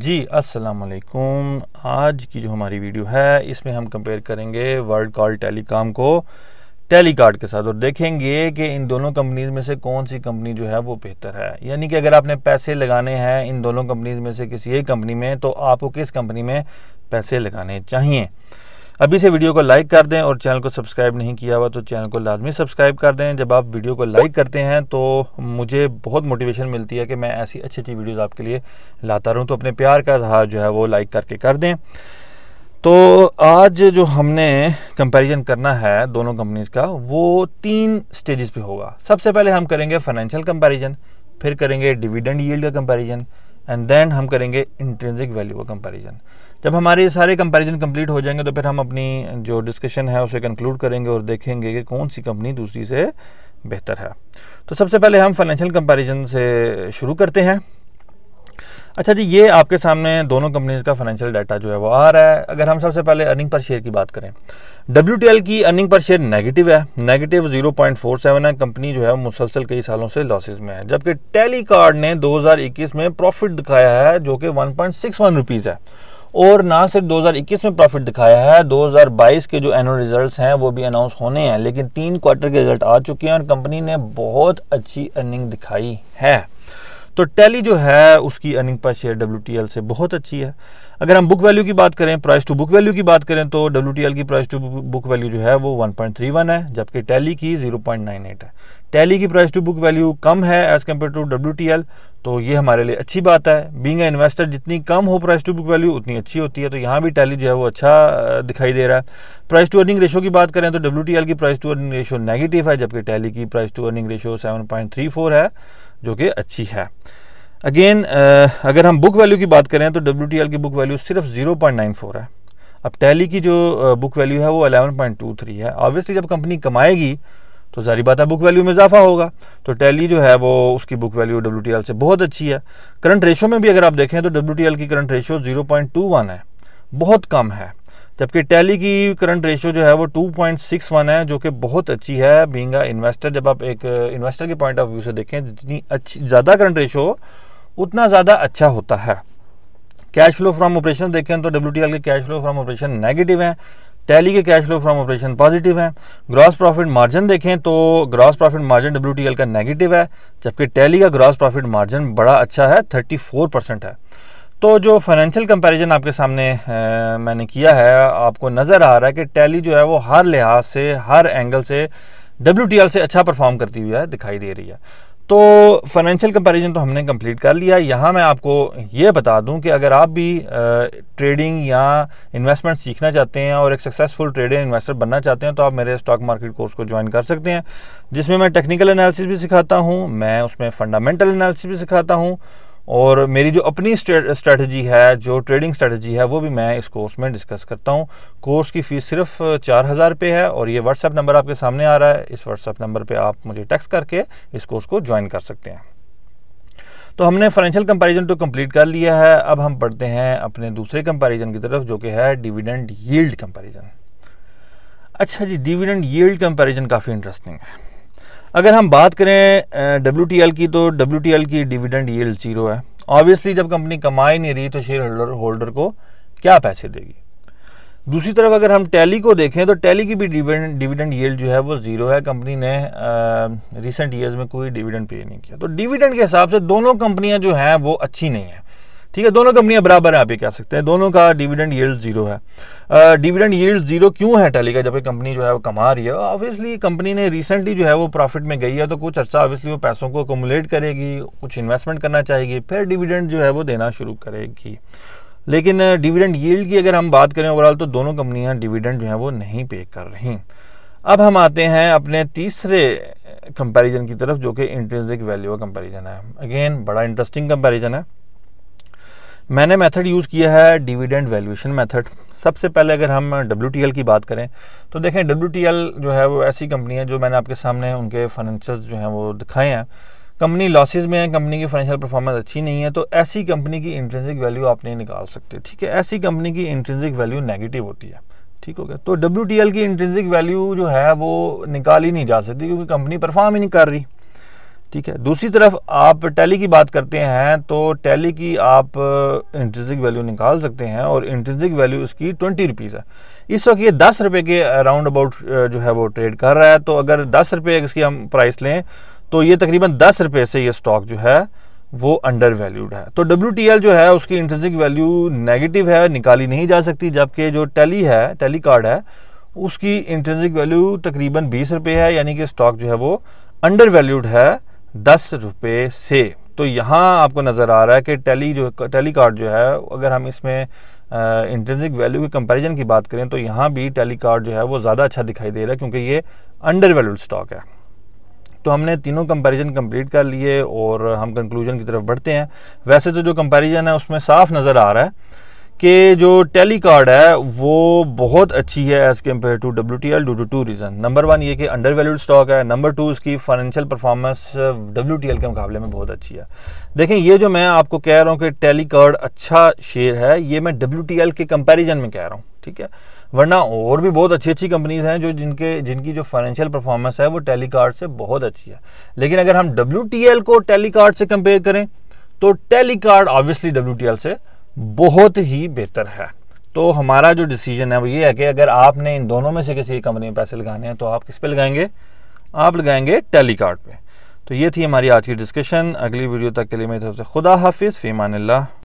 जी असलकुम आज की जो हमारी वीडियो है इसमें हम कंपेयर करेंगे वर्ल्ड कॉल टेलीकॉम को टेलीकार्ड के साथ और देखेंगे कि इन दोनों कंपनीज में से कौन सी कंपनी जो है वो बेहतर है यानी कि अगर आपने पैसे लगाने हैं इन दोनों कंपनीज में से किसी एक कंपनी में तो आपको किस कंपनी में पैसे लगाने चाहिए अभी से वीडियो को लाइक कर दें और चैनल को सब्सक्राइब नहीं किया हुआ तो चैनल को लाजमी सब्सक्राइब कर दें जब आप वीडियो को लाइक करते हैं तो मुझे बहुत मोटिवेशन मिलती है कि मैं ऐसी अच्छी अच्छी वीडियोज़ आपके लिए लाता रहूँ तो अपने प्यार का इजहार जो है वो लाइक करके कर दें तो आज जो हमने कंपैरिजन करना है दोनों कंपनीज का वो तीन स्टेजेस पे होगा सबसे पहले हम करेंगे फाइनेंशियल कंपैरिजन फिर करेंगे डिविडेंड यील्ड का कंपैरिजन एंड देन हम करेंगे इंट्रेंसिक वैल्यू का कंपैरिजन जब हमारे सारे कंपैरिजन कंप्लीट हो जाएंगे तो फिर हम अपनी जो डिस्कशन है उसे कंक्लूड करेंगे और देखेंगे कि कौन सी कंपनी दूसरी से बेहतर है तो सबसे पहले हम फाइनेंशियल कंपैरिजन से शुरू करते हैं अच्छा जी ये आपके सामने दोनों कंपनीज का फाइनेंशियल डाटा जो है वो आ रहा है अगर हम सबसे पहले अर्निंग पर शेयर की बात करें डब्ल्यू की अर्निंग पर शेयर नेगेटिव है नेगेटिव 0.47 है कंपनी जो है मुसलसल कई सालों से लॉसेज में है जबकि टेलीकार्ड ने 2021 में प्रॉफिट दिखाया है जो कि 1.61 पॉइंट है और ना सिर्फ 2021 में प्रॉफिट दिखाया है 2022 के जो एनुअल रिजल्ट्स हैं वो भी अनाउंस होने हैं लेकिन तीन क्वार्टर के रिजल्ट आ चुके हैं और कंपनी ने बहुत अच्छी अर्निंग दिखाई है तो टैली जो है उसकी अर्निंग पर शेयर डब्ल्यू से बहुत अच्छी है अगर हम बुक वैल्यू की बात करें प्राइस टू बुक वैल्यू की बात करें तो डब्ल्यू की प्राइस टू बुक वैल्यू जो है वो 1.31 है जबकि टैली की 0.98 है टैली की प्राइस टू बुक वैल्यू कम है एज़ कम्पेयर टू डब्ल्यू तो ये हमारे लिए अच्छी बात है बींग इन्वेस्टर जितनी कम हो प्राइस टू बुक वैल्यू उतनी अच्छी होती है तो यहाँ भी टैली जो है वो अच्छा दिखाई दे रहा है प्राइस टू अर्निंग रेशो की बात करें तो डब्ल्यू की price to earning ratio negative है जबकि टैली की price to earning ratio seven है जो कि अच्छी है अगेन अगर हम बुक वैल्यू की बात करें तो डब्ल्यू की बुक वैल्यू सिर्फ 0.94 है अब टैली की जो बुक वैल्यू है वो 11.23 है ऑब्वियसली जब कंपनी कमाएगी तो ज़ारी बात है बुक वैल्यू में इजाफा होगा तो टैली जो है वो उसकी बुक वैल्यू डब्ल्यू से बहुत अच्छी है करंट रेशो में भी अगर आप देखें तो डब्ल्यू की करंट रेशो 0.21 है बहुत कम है जबकि टैली की करंट रेशो जो है वो 2.61 है जो कि बहुत अच्छी है बींग इन्वेस्टर जब आप एक इन्वेस्टर uh, के पॉइंट ऑफ व्यू से देखें जितनी अच्छी ज़्यादा करंट रेशो उतना ज़्यादा अच्छा होता है कैश फ्लो फ्रॉम ऑपरेशन देखें तो डब्ल्यू के cash flow from operation negative हैं टैली के cash flow from operation positive हैं ग्रॉस प्रॉफिट मार्जिन देखें तो ग्रॉस प्रॉफिट मार्जिन डब्ल्यू का नेगेटिव है जबकि टैली का ग्रॉस प्रॉफिट मार्जिन बड़ा अच्छा है 34 परसेंट है तो जो फाइनेंशियल कंपैरिजन आपके सामने आ, मैंने किया है आपको नज़र आ रहा है कि टैली जो है वो हर लिहाज से हर एंगल से डब्ल्यू से अच्छा परफॉर्म करती हुई है दिखाई दे रही है तो फाइनेंशियल कंपैरिजन तो हमने कंप्लीट कर लिया यहाँ मैं आपको ये बता दूँ कि अगर आप भी ट्रेडिंग या इन्वेस्टमेंट सीखना चाहते हैं और एक सक्सेसफुल ट्रेडर इन्वेस्टर बनना चाहते हैं तो आप मेरे स्टॉक मार्केट कोर्स को ज्वाइन कर सकते हैं जिसमें मैं टेक्निकल एनालिसिस भी सिखाता हूँ मैं उसमें फंडामेंटल एनालिसिस भी सिखाता हूँ और मेरी जो अपनी स्ट्रेटजी है जो ट्रेडिंग स्ट्रेटजी है वो भी मैं इस कोर्स में डिस्कस करता हूँ कोर्स की फ़ीस सिर्फ चार हज़ार रुपये है और ये व्हाट्सएप नंबर आपके सामने आ रहा है इस व्हाट्सएप नंबर पर आप मुझे टेक्स्ट करके इस कोर्स को ज्वाइन कर सकते हैं तो हमने फाइनेंशियल कंपैरिजन तो कंप्लीट कर लिया है अब हम पढ़ते हैं अपने दूसरे कंपैरिजन की तरफ जो कि है डिविडेंड यील्ड कंपैरिजन अच्छा जी डिविडेंड यील्ड कंपैरिजन काफ़ी इंटरेस्टिंग है अगर हम बात करें डब्ल्यू की तो डब्ल्यू की डिविडेंड ये जीरो है ऑब्वियसली जब कंपनी कमा ही नहीं रही तो शेयर होल्डर होल्डर को क्या पैसे देगी दूसरी तरफ अगर हम टैली को देखें तो टैली की भी डिविडेंड डिविडेंड यील्ड जो है वो ज़ीरो है कंपनी ने रिसेंट ईयर्स में कोई डिविडेंड पे नहीं किया तो डिविडेंड के हिसाब से दोनों कंपनियां जो हैं वो अच्छी नहीं हैं ठीक है दोनों कंपनियां बराबर है आप ये कह सकते हैं दोनों का डिविडेंड यील्ड जीरो है डिविडेंड यील्ड जीरो क्यों है टेली का एक कंपनी जो है वो कमा रही है ऑब्वियसली कंपनी ने रिसेंटली जो है वो प्रॉफिट में गई है तो कुछ अर्चा ऑब्वियसली वो पैसों को अकोमुलेट करेगी कुछ इन्वेस्टमेंट करना चाहेगी फिर डिविडेंड जो है वो देना शुरू करेगी लेकिन डिविडेंड यील्ड की अगर हम बात करें ओवरऑल तो दोनों कंपनियां डिविडेंड जो है वो नहीं पे कर रही अब हम आते हैं अपने तीसरे कंपैरिजन की तरफ जो कि इंट्रेंसिक वैल्यू का कंपैरिजन है अगेन बड़ा इंटरेस्टिंग कंपैरिजन है मैंने मेथड यूज़ किया है डिविडेंड वैल्यूएशन मेथड सबसे पहले अगर हम डब्ल्यू की बात करें तो देखें डब्ल्यू जो है वो ऐसी कंपनी है जो मैंने आपके सामने उनके फाइनेंशियल जो हैं वो दिखाए हैं कंपनी लॉसेज में है कंपनी की फाइनेंशियल परफॉर्मेंस अच्छी नहीं है तो ऐसी कंपनी की इंट्रेंसिक वैल्यू आप नहीं निकाल सकते ठीक है ऐसी कंपनी की इंट्रेंसिक वैल्यू नेगेटिव होती है ठीक हो गया तो डब्ल्यू की इंट्रेंसिक वैल्यू जो है वो निकाल ही नहीं जा सकती क्योंकि कंपनी परफॉर्म ही नहीं कर रही ठीक है दूसरी तरफ आप टैली की बात करते हैं तो टैली की आप इंट्रेंसिक वैल्यू निकाल सकते हैं और इंट्रेंसिक वैल्यू इसकी ट्वेंटी रुपीज़ है इस वक्त ये दस रुपये के अराउंड अबाउट जो है वो ट्रेड कर रहा है तो अगर दस रुपये इसकी हम प्राइस लें तो ये तकरीबन दस रुपये से ये स्टॉक जो है वो अंडर वैल्यूड है तो डब्ल्यू जो है उसकी इंट्रेंसिक वैल्यू नेगेटिव है निकाली नहीं जा सकती जबकि जो टैली है टैली कार्ड है उसकी इंट्रेंसिक वैल्यू तकरीबन बीस रुपये है यानी कि स्टॉक जो है वो अंडर वैल्यूड है दस रुपये से तो यहाँ आपको नज़र आ रहा है कि टेली जो टेली कार्ड जो है अगर हम इसमें इंट्रेंसिक वैल्यू के कंपैरिजन की बात करें तो यहाँ भी टेली कार्ड जो है वो ज़्यादा अच्छा दिखाई दे रहा है क्योंकि ये अंडर वैल्यूड स्टॉक है तो हमने तीनों कंपैरिजन कंप्लीट कर लिए और हम कंक्लूजन की तरफ बढ़ते हैं वैसे तो जो कंपैरिजन है उसमें साफ नज़र आ रहा है कि जो टेली कार्ड है वो बहुत अच्छी है as compare to W T L due to two reason number one ये कि अंडर वैल्यूड स्टॉक है नंबर टू उसकी financial performance W T L के मुकाबले में बहुत अच्छी है देखें ये जो मैं आपको कह रहा हूँ कि टेली कार्ड अच्छा शेयर है ये मैं डब्ल्यू टी एल के कंपेरिजन में कह रहा हूँ ठीक है वरना और भी बहुत अच्छी अच्छी कंपनीज हैं जो जिनके जिनकी जो फाइनेंशियल परफॉर्मेंस है वो टेली कार्ड से बहुत अच्छी है लेकिन अगर हम डब्ल्यू टी एल को टेली कार्ड से कंपेयर करें तो Tele card obviously W T L से बहुत ही बेहतर है तो हमारा जो डिसीजन है वो ये है कि अगर आपने इन दोनों में से किसी कंपनी में पैसे लगाने हैं तो आप किस पे लगाएंगे आप लगाएंगे टेली कार्ड पे तो ये थी हमारी आज की डिस्कशन अगली वीडियो तक के लिए मेरी तरफ से खुदा हाफिज़ फ़ीमान ला